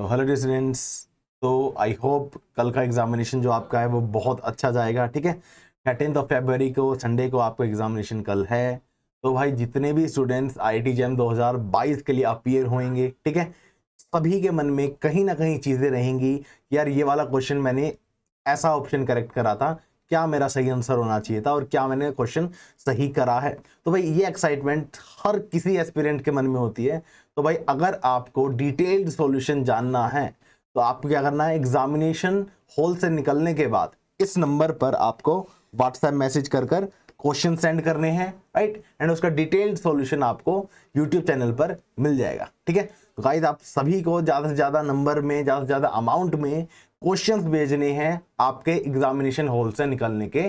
hello students तो I hope कल का एग्जामिनेशन जो आपका है वो बहुत अच्छा जाएगा ठीक है थर्टीन ऑफ फेबररी को संडे को आपका एग्जामिनेशन कल है तो भाई जितने भी स्टूडेंट्स आई टी जैम 2022 के लिए अपीयर होंगे ठीक है सभी के मन में कहीं ना कहीं चीज़ें रहेंगी यार ये वाला क्वेश्चन मैंने ऐसा ऑप्शन करेक्ट करा था क्या मेरा सही आंसर होना चाहिए था और क्या मैंने क्वेश्चन सही करा है तो भाई ये एक्साइटमेंट हर किसी एस्पिरेंट के मन में होती है तो भाई अगर आपको डिटेल्ड सॉल्यूशन जानना है तो आपको क्या करना है एग्जामिनेशन हॉल से निकलने के बाद इस नंबर पर आपको व्हाट्सएप मैसेज कर कर क्वेश्चन सेंड करने हैं राइट एंड उसका डिटेल्ड सॉल्यूशन आपको यूट्यूब चैनल पर मिल जाएगा ठीक है तो गाइज आप सभी को ज़्यादा से ज़्यादा नंबर में ज़्यादा से ज़्यादा अमाउंट में क्वेश्चन भेजने हैं आपके एग्जामिनेशन हॉल से निकलने के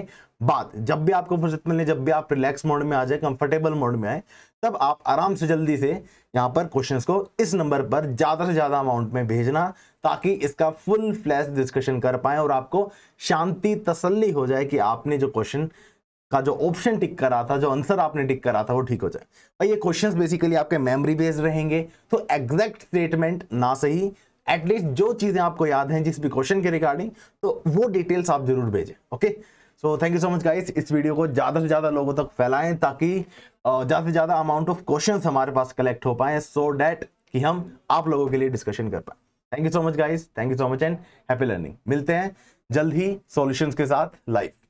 बाद जब भी आपको फुर्सत मिले जब भी आप रिलैक्स मोड में आ जाए कंफर्टेबल मोड में आए तब आप आराम से जल्दी से यहाँ पर क्वेश्चन को इस नंबर पर ज़्यादा से ज़्यादा अमाउंट में भेजना ताकि इसका फुल फ्लैश डिस्कशन कर पाएँ और आपको शांति तसल्ली हो जाए कि आपने जो क्वेश्चन का जो ऑप्शन टिक करा था जो आंसर आपने टिक करा था वो ठीक हो जाए भाई ये क्वेश्चंस बेसिकली आपके मेमोरी बेस्ड रहेंगे तो एग्जैक्ट स्टेटमेंट ना सही एटलीस्ट जो चीज़ें आपको याद हैं जिस भी क्वेश्चन के रिगार्डिंग तो वो डिटेल्स आप जरूर भेजें okay so thank you so much guys इस वीडियो को ज़्यादा से ज़्यादा लोगों तक फैलाएं ताकि ज़्यादा से ज़्यादा अमाउंट ऑफ क्वेश्चन हमारे पास कलेक्ट हो पाए सो डैट कि हम आप लोगों के लिए डिस्कशन कर पाए thank you so much guys thank you so much and happy learning मिलते हैं जल्द ही सॉल्यूशंस के साथ लाइव